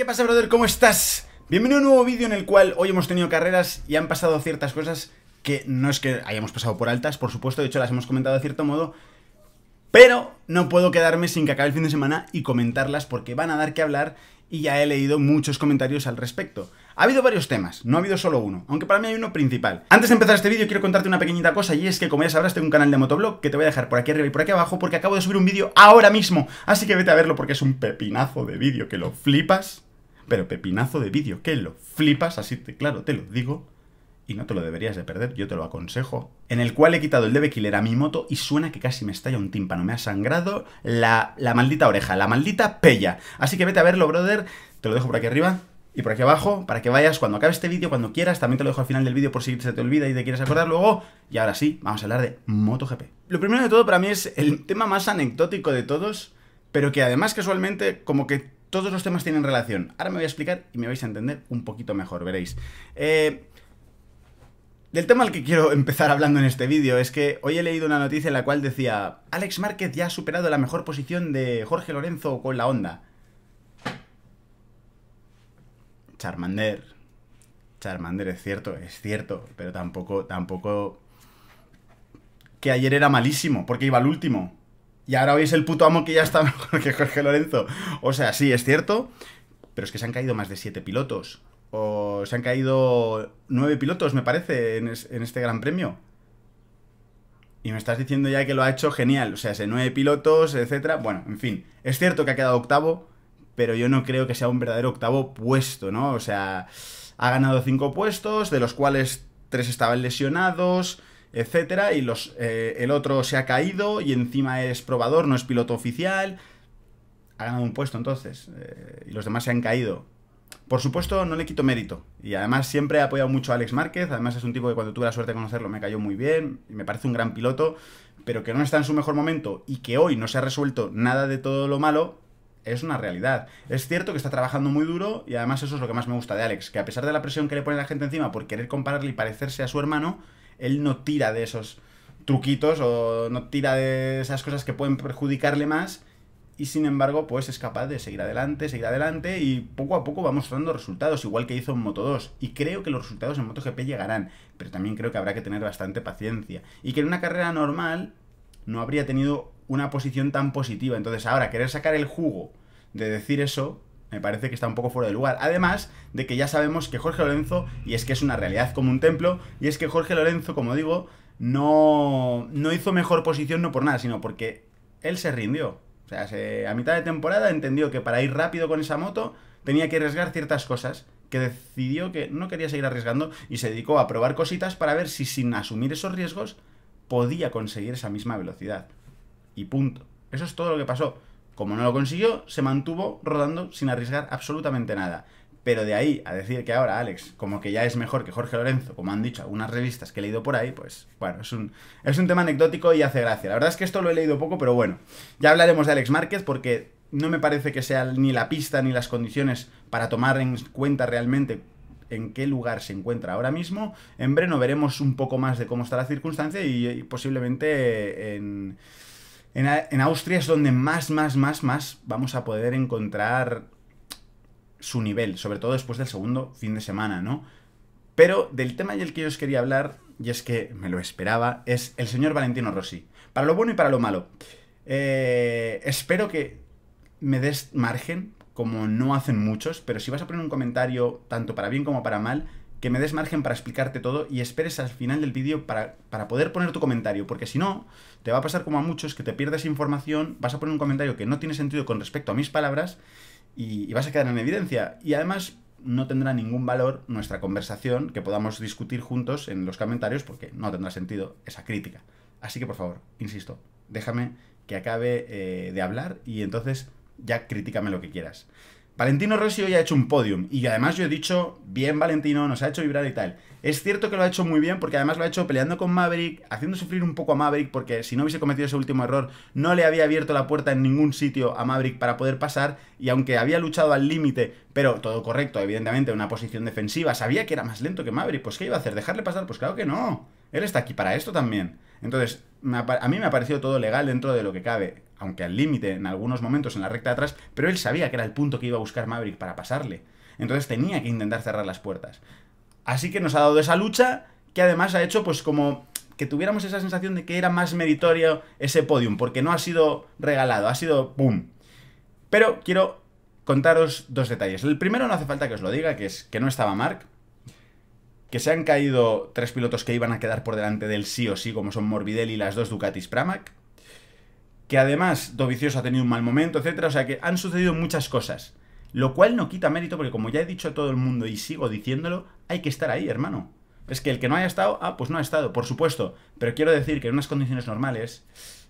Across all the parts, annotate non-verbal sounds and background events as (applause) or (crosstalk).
¿Qué pasa, brother? ¿Cómo estás? Bienvenido a un nuevo vídeo en el cual hoy hemos tenido carreras y han pasado ciertas cosas que no es que hayamos pasado por altas, por supuesto, de hecho las hemos comentado de cierto modo, pero no puedo quedarme sin que acabe el fin de semana y comentarlas porque van a dar que hablar y ya he leído muchos comentarios al respecto. Ha habido varios temas, no ha habido solo uno, aunque para mí hay uno principal. Antes de empezar este vídeo quiero contarte una pequeñita cosa y es que como ya sabrás tengo un canal de motoblog que te voy a dejar por aquí arriba y por aquí abajo porque acabo de subir un vídeo ahora mismo, así que vete a verlo porque es un pepinazo de vídeo que lo flipas. Pero pepinazo de vídeo, que lo flipas, así te, claro, te lo digo. Y no te lo deberías de perder, yo te lo aconsejo. En el cual he quitado el debe killer a mi moto y suena que casi me estalla un tímpano. Me ha sangrado la, la maldita oreja, la maldita pella. Así que vete a verlo, brother. Te lo dejo por aquí arriba y por aquí abajo, para que vayas cuando acabe este vídeo, cuando quieras. También te lo dejo al final del vídeo por si se te olvida y te quieres acordar luego. Y ahora sí, vamos a hablar de MotoGP. Lo primero de todo para mí es el tema más anecdótico de todos, pero que además casualmente como que todos los temas tienen relación. Ahora me voy a explicar y me vais a entender un poquito mejor, veréis. Eh, del tema al que quiero empezar hablando en este vídeo es que hoy he leído una noticia en la cual decía Alex Márquez ya ha superado la mejor posición de Jorge Lorenzo con la onda. Charmander. Charmander es cierto, es cierto, pero tampoco, tampoco... Que ayer era malísimo, porque iba al último. Y ahora hoy el puto amo que ya está (laughs) mejor que Jorge Lorenzo. O sea, sí, es cierto, pero es que se han caído más de siete pilotos. O se han caído nueve pilotos, me parece, en, en este Gran Premio. Y me estás diciendo ya que lo ha hecho genial. O sea, ese nueve pilotos, etcétera. Bueno, en fin. Es cierto que ha quedado octavo, pero yo no creo que sea un verdadero octavo puesto, ¿no? O sea, ha ganado cinco puestos, de los cuales tres estaban lesionados etcétera, y los, eh, el otro se ha caído y encima es probador, no es piloto oficial, ha ganado un puesto entonces, eh, y los demás se han caído. Por supuesto, no le quito mérito, y además siempre he apoyado mucho a Alex Márquez, además es un tipo que cuando tuve la suerte de conocerlo me cayó muy bien, y me parece un gran piloto, pero que no está en su mejor momento y que hoy no se ha resuelto nada de todo lo malo, es una realidad. Es cierto que está trabajando muy duro y además eso es lo que más me gusta de Alex, que a pesar de la presión que le pone la gente encima por querer compararle y parecerse a su hermano, él no tira de esos truquitos o no tira de esas cosas que pueden perjudicarle más y sin embargo pues es capaz de seguir adelante, seguir adelante y poco a poco va mostrando resultados, igual que hizo en Moto 2 y creo que los resultados en MotoGP llegarán, pero también creo que habrá que tener bastante paciencia y que en una carrera normal no habría tenido una posición tan positiva, entonces ahora querer sacar el jugo de decir eso me parece que está un poco fuera de lugar. Además de que ya sabemos que Jorge Lorenzo, y es que es una realidad como un templo, y es que Jorge Lorenzo, como digo, no, no hizo mejor posición no por nada, sino porque él se rindió. O sea, a mitad de temporada entendió que para ir rápido con esa moto tenía que arriesgar ciertas cosas, que decidió que no quería seguir arriesgando y se dedicó a probar cositas para ver si sin asumir esos riesgos podía conseguir esa misma velocidad. Y punto. Eso es todo lo que pasó. Como no lo consiguió, se mantuvo rodando sin arriesgar absolutamente nada. Pero de ahí a decir que ahora Alex, como que ya es mejor que Jorge Lorenzo, como han dicho algunas revistas que he leído por ahí, pues bueno, es un, es un tema anecdótico y hace gracia. La verdad es que esto lo he leído poco, pero bueno, ya hablaremos de Alex Márquez porque no me parece que sea ni la pista ni las condiciones para tomar en cuenta realmente en qué lugar se encuentra ahora mismo. En Breno veremos un poco más de cómo está la circunstancia y posiblemente en en, Austria es donde más, más, más, más vamos a poder encontrar su nivel, sobre todo después del segundo fin de semana, ¿no? Pero del tema del el que yo os quería hablar, y es que me lo esperaba, es el señor Valentino Rossi. Para lo bueno y para lo malo. Eh, espero que me des margen, como no hacen muchos, pero si vas a poner un comentario, tanto para bien como para mal, que me des margen para explicarte todo y esperes al final del vídeo para, poder poner tu comentario, porque si no, te va a pasar como a muchos que te pierdes información, vas a poner un comentario que no tiene sentido con respecto a mis palabras y, vas a quedar en evidencia. Y además no tendrá ningún valor nuestra conversación que podamos discutir juntos en los comentarios porque no tendrá sentido esa crítica. Así que por favor, insisto, déjame que acabe eh, de hablar y entonces ya críticame lo que quieras. Valentino Rossi hoy ha hecho un podium y además yo he dicho, bien Valentino, nos ha hecho vibrar y tal. Es cierto que lo ha hecho muy bien porque además lo ha hecho peleando con Maverick, haciendo sufrir un poco a Maverick porque si no hubiese cometido ese último error no le había abierto la puerta en ningún sitio a Maverick para poder pasar y aunque había luchado al límite, pero todo correcto, evidentemente, una posición defensiva, sabía que era más lento que Maverick, pues ¿qué iba a hacer? ¿Dejarle pasar? Pues claro que no, él está aquí para esto también. Entonces, a mí me ha parecido todo legal dentro de lo que cabe aunque al límite en algunos momentos en la recta de atrás, pero él sabía que era el punto que iba a buscar Maverick para pasarle. Entonces tenía que intentar cerrar las puertas. Así que nos ha dado esa lucha que además ha hecho pues como que tuviéramos esa sensación de que era más meritorio ese podium, porque no ha sido regalado, ha sido boom Pero quiero contaros dos detalles. El primero no hace falta que os lo diga, que es que no estaba Mark, que se han caído tres pilotos que iban a quedar por delante del sí o sí, como son Morbidelli y las dos Ducatis Pramac, que además Dovicioso ha tenido un mal momento, etcétera. O sea que han sucedido muchas cosas. Lo cual no quita mérito, porque como ya he dicho a todo el mundo y sigo diciéndolo, hay que estar ahí, hermano. Es que el que no haya estado, ah, pues no ha estado, por supuesto. Pero quiero decir que en unas condiciones normales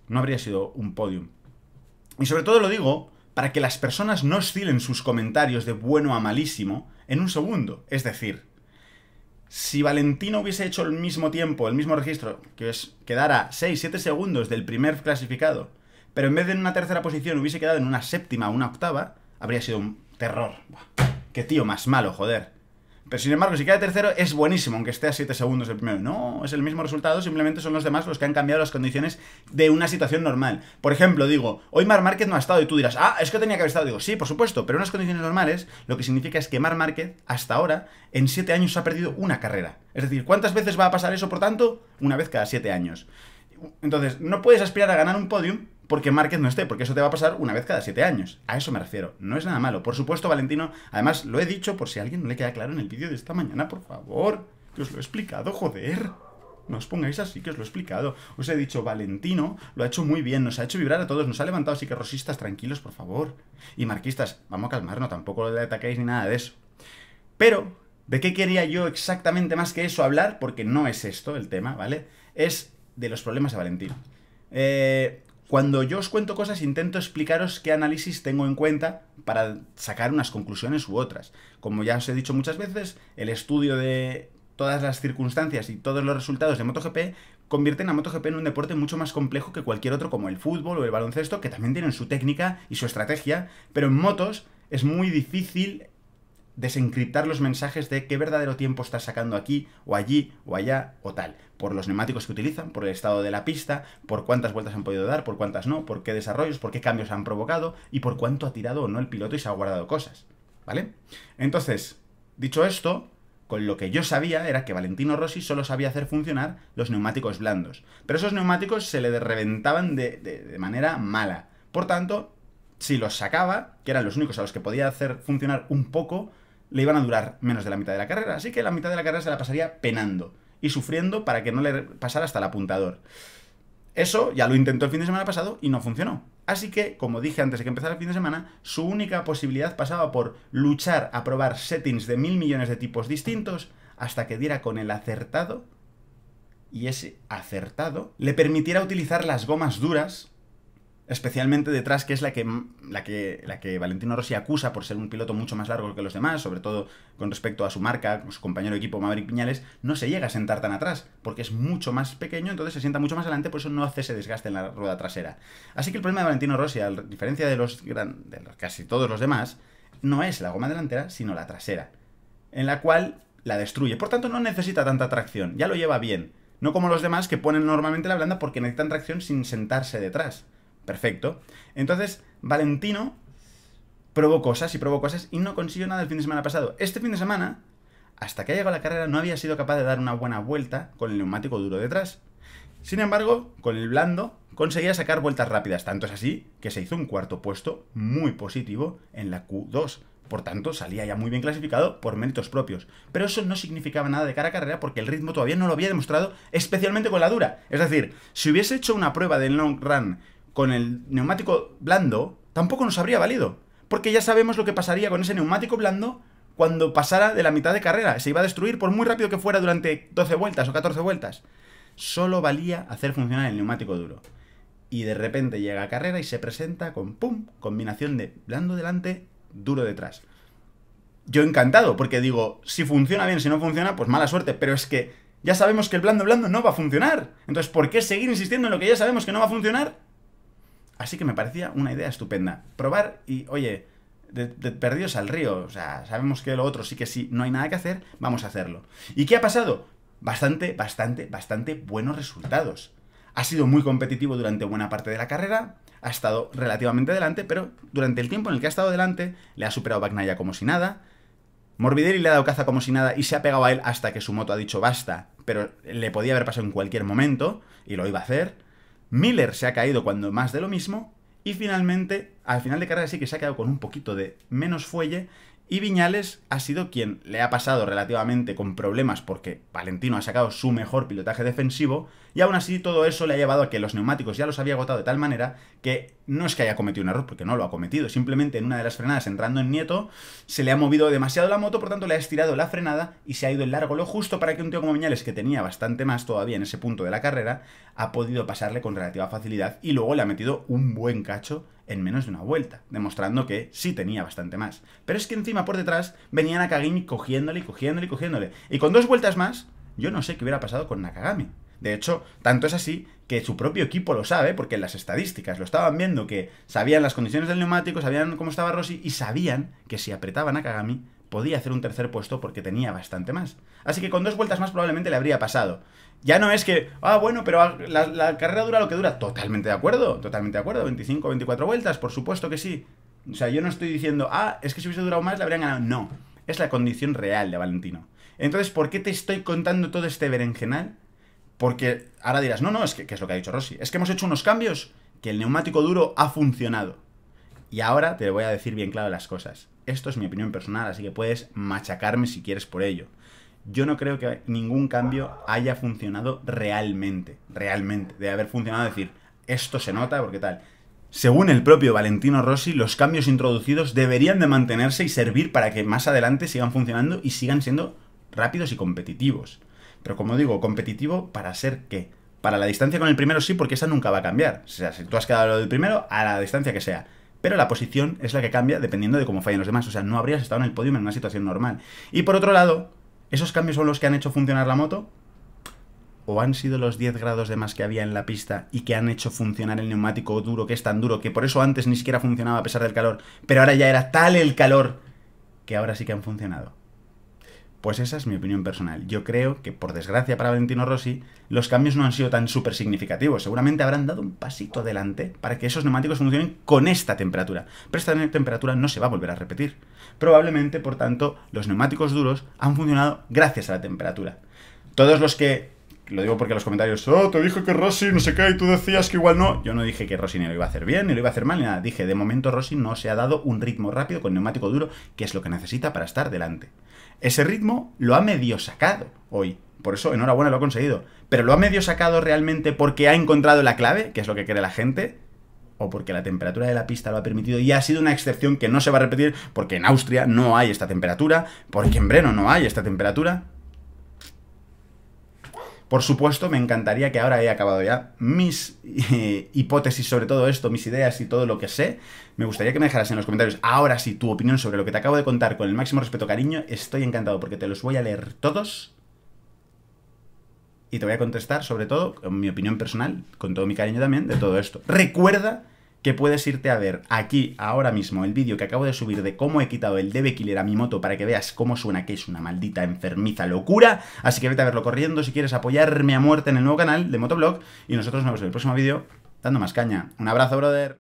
no habría sido un podium. Y sobre todo lo digo para que las personas no oscilen sus comentarios de bueno a malísimo en un segundo. Es decir, si Valentino hubiese hecho el mismo tiempo, el mismo registro, que es quedara 6-7 segundos del primer clasificado, pero en vez de en una tercera posición hubiese quedado en una séptima o una octava, habría sido un terror. qué tío más malo, joder. Pero sin embargo, si queda tercero, es buenísimo, aunque esté a 7 segundos el primero. No, es el mismo resultado, simplemente son los demás los que han cambiado las condiciones de una situación normal. Por ejemplo, digo, hoy Mar Market no ha estado y tú dirás, ah, es que tenía que haber estado. Digo, sí, por supuesto, pero en unas condiciones normales, lo que significa es que Mar Márquez, hasta ahora, en 7 años ha perdido una carrera. Es decir, ¿cuántas veces va a pasar eso, por tanto? Una vez cada 7 años. Entonces, no puedes aspirar a ganar un podium porque Márquez no esté, porque eso te va a pasar una vez cada siete años. A eso me refiero. No es nada malo. Por supuesto, Valentino, además lo he dicho por si a alguien no le queda claro en el vídeo de esta mañana, por favor. Que os lo he explicado, joder. No os pongáis así, que os lo he explicado. Os he dicho, Valentino lo ha hecho muy bien, nos ha hecho vibrar a todos, nos ha levantado, así que rosistas, tranquilos, por favor. Y marquistas, vamos a calmarnos, tampoco le ataquéis ni nada de eso. Pero, ¿de qué quería yo exactamente más que eso hablar? Porque no es esto el tema, ¿vale? Es de los problemas de Valentino. Eh, cuando yo os cuento cosas intento explicaros qué análisis tengo en cuenta para sacar unas conclusiones u otras. Como ya os he dicho muchas veces, el estudio de todas las circunstancias y todos los resultados de MotoGP convierten a MotoGP en un deporte mucho más complejo que cualquier otro como el fútbol o el baloncesto, que también tienen su técnica y su estrategia, pero en motos es muy difícil desencriptar los mensajes de qué verdadero tiempo está sacando aquí o allí o allá o tal, por los neumáticos que utilizan, por el estado de la pista, por cuántas vueltas han podido dar, por cuántas no, por qué desarrollos, por qué cambios han provocado y por cuánto ha tirado o no el piloto y se ha guardado cosas, ¿vale? Entonces, dicho esto, con lo que yo sabía era que Valentino Rossi solo sabía hacer funcionar los neumáticos blandos, pero esos neumáticos se le reventaban de manera mala. Por tanto, si los sacaba, que eran los únicos a los que podía hacer funcionar un poco, le iban a durar menos de la mitad de la carrera. Así que la mitad de la carrera se la pasaría penando y sufriendo para que no le pasara hasta el apuntador. Eso ya lo intentó el fin de semana pasado y no funcionó. Así que, como dije antes de que empezara el fin de semana, su única posibilidad pasaba por luchar a probar settings de mil millones de tipos distintos hasta que diera con el acertado y ese acertado le permitiera utilizar las gomas duras especialmente detrás, que es la que, la que, la que Valentino Rossi acusa por ser un piloto mucho más largo que los demás, sobre todo con respecto a su marca, su compañero de equipo Maverick Piñales, no se llega a sentar tan atrás, porque es mucho más pequeño, entonces se sienta mucho más adelante, por eso no hace ese desgaste en la rueda trasera. Así que el problema de Valentino Rossi, a diferencia de, los de los, casi todos los demás, no es la goma delantera, sino la trasera, en la cual la destruye. Por tanto, no necesita tanta tracción, ya lo lleva bien. No como los demás que ponen normalmente la blanda porque necesitan tracción sin sentarse detrás. Perfecto. Entonces, Valentino probó cosas y probó cosas y no consiguió nada el fin de semana pasado. Este fin de semana, hasta que ha llegado a la carrera, no había sido capaz de dar una buena vuelta con el neumático duro detrás. Sin embargo, con el blando conseguía sacar vueltas rápidas, tanto es así que se hizo un cuarto puesto muy positivo en la Q2. Por tanto, salía ya muy bien clasificado por méritos propios. Pero eso no significaba nada de cara a carrera porque el ritmo todavía no lo había demostrado, especialmente con la dura. Es decir, si hubiese hecho una prueba de long run con el neumático blando, tampoco nos habría valido. Porque ya sabemos lo que pasaría con ese neumático blando cuando pasara de la mitad de carrera. Se iba a destruir por muy rápido que fuera durante 12 vueltas o 14 vueltas. Solo valía hacer funcionar el neumático duro. Y de repente llega a carrera y se presenta con pum, combinación de blando delante, duro detrás. Yo encantado, porque digo, si funciona bien, si no funciona, pues mala suerte. Pero es que ya sabemos que el blando blando no va a funcionar. Entonces, ¿por qué seguir insistiendo en lo que ya sabemos que no va a funcionar? Así que me parecía una idea estupenda. Probar y, oye, perdidos al río. O sea, sabemos que lo otro sí que sí, no hay nada que hacer, vamos a hacerlo. ¿Y qué ha pasado? Bastante, bastante, bastante buenos resultados. Ha sido muy competitivo durante buena parte de la carrera, ha estado relativamente delante, pero durante el tiempo en el que ha estado delante, le ha superado Bagnaya como si nada. Morbidelli le ha dado caza como si nada y se ha pegado a él hasta que su moto ha dicho basta, pero le podía haber pasado en cualquier momento y lo iba a hacer. Miller se ha caído cuando más de lo mismo. Y finalmente, al final de carrera sí que se ha quedado con un poquito de menos fuelle y Viñales ha sido quien le ha pasado relativamente con problemas porque Valentino ha sacado su mejor pilotaje defensivo y aún así todo eso le ha llevado a que los neumáticos ya los había agotado de tal manera que no es que haya cometido un error porque no lo ha cometido, simplemente en una de las frenadas entrando en Nieto se le ha movido demasiado la moto, por tanto le ha estirado la frenada y se ha ido el largo lo justo para que un tío como Viñales que tenía bastante más todavía en ese punto de la carrera ha podido pasarle con relativa facilidad y luego le ha metido un buen cacho en menos de una vuelta, demostrando que sí tenía bastante más. Pero es que encima por detrás venía Nakagami cogiéndole y cogiéndole y cogiéndole. Y con dos vueltas más, yo no sé qué hubiera pasado con Nakagami. De hecho, tanto es así que su propio equipo lo sabe, porque en las estadísticas lo estaban viendo, que sabían las condiciones del neumático, sabían cómo estaba Rossi y sabían que si apretaban Nakagami podía hacer un tercer puesto porque tenía bastante más. Así que con dos vueltas más probablemente le habría pasado. Ya no es que, ah, bueno, pero la, carrera dura lo que dura. Totalmente de acuerdo, totalmente de acuerdo. 25, 24 vueltas, por supuesto que sí. O sea, yo no estoy diciendo, ah, es que si hubiese durado más la habrían ganado. No, es la condición real de Valentino. Entonces, ¿por qué te estoy contando todo este berenjenal? Porque ahora dirás, no, no, es que, que es lo que ha dicho Rossi. Es que hemos hecho unos cambios que el neumático duro ha funcionado. Y ahora te voy a decir bien claro las cosas. Esto es mi opinión personal, así que puedes machacarme si quieres por ello yo no creo que ningún cambio haya funcionado realmente, realmente, de haber funcionado, decir, esto se nota porque tal. Según el propio Valentino Rossi, los cambios introducidos deberían de mantenerse y servir para que más adelante sigan funcionando y sigan siendo rápidos y competitivos. Pero como digo, competitivo para ser qué? Para la distancia con el primero sí, porque esa nunca va a cambiar. O sea, si tú has quedado lo del primero, a la distancia que sea. Pero la posición es la que cambia dependiendo de cómo fallen los demás. O sea, no habrías estado en el podio en una situación normal. Y por otro lado, ¿Esos cambios son los que han hecho funcionar la moto? ¿O han sido los 10 grados de más que había en la pista y que han hecho funcionar el neumático duro, que es tan duro, que por eso antes ni siquiera funcionaba a pesar del calor, pero ahora ya era tal el calor que ahora sí que han funcionado? Pues esa es mi opinión personal. Yo creo que, por desgracia para Valentino Rossi, los cambios no han sido tan súper significativos. Seguramente habrán dado un pasito adelante para que esos neumáticos funcionen con esta temperatura. Pero esta temperatura no se va a volver a repetir. Probablemente, por tanto, los neumáticos duros han funcionado gracias a la temperatura. Todos los que lo digo porque los comentarios, oh, te dije que Rossi no sé qué, y tú decías que igual no. Yo no dije que Rossi ni lo iba a hacer bien, ni lo iba a hacer mal, ni nada. Dije, de momento Rossi no se ha dado un ritmo rápido con neumático duro, que es lo que necesita para estar delante. Ese ritmo lo ha medio sacado hoy. Por eso, enhorabuena, lo ha conseguido. Pero lo ha medio sacado realmente porque ha encontrado la clave, que es lo que quiere la gente, o porque la temperatura de la pista lo ha permitido y ha sido una excepción que no se va a repetir porque en Austria no hay esta temperatura, porque en Breno no hay esta temperatura. Por supuesto, me encantaría que ahora haya acabado ya mis eh, hipótesis sobre todo esto, mis ideas y todo lo que sé. Me gustaría que me dejaras en los comentarios ahora sí tu opinión sobre lo que te acabo de contar con el máximo respeto, cariño. Estoy encantado porque te los voy a leer todos. Y te voy a contestar sobre todo con mi opinión personal, con todo mi cariño también, de todo esto. Recuerda que puedes irte a ver aquí, ahora mismo, el vídeo que acabo de subir de cómo he quitado el DB Killer a mi moto para que veas cómo suena, que es una maldita enfermiza locura. Así que vete a verlo corriendo si quieres apoyarme a muerte en el nuevo canal de Motoblog. Y nosotros nos vemos en el próximo vídeo dando más caña. Un abrazo, brother.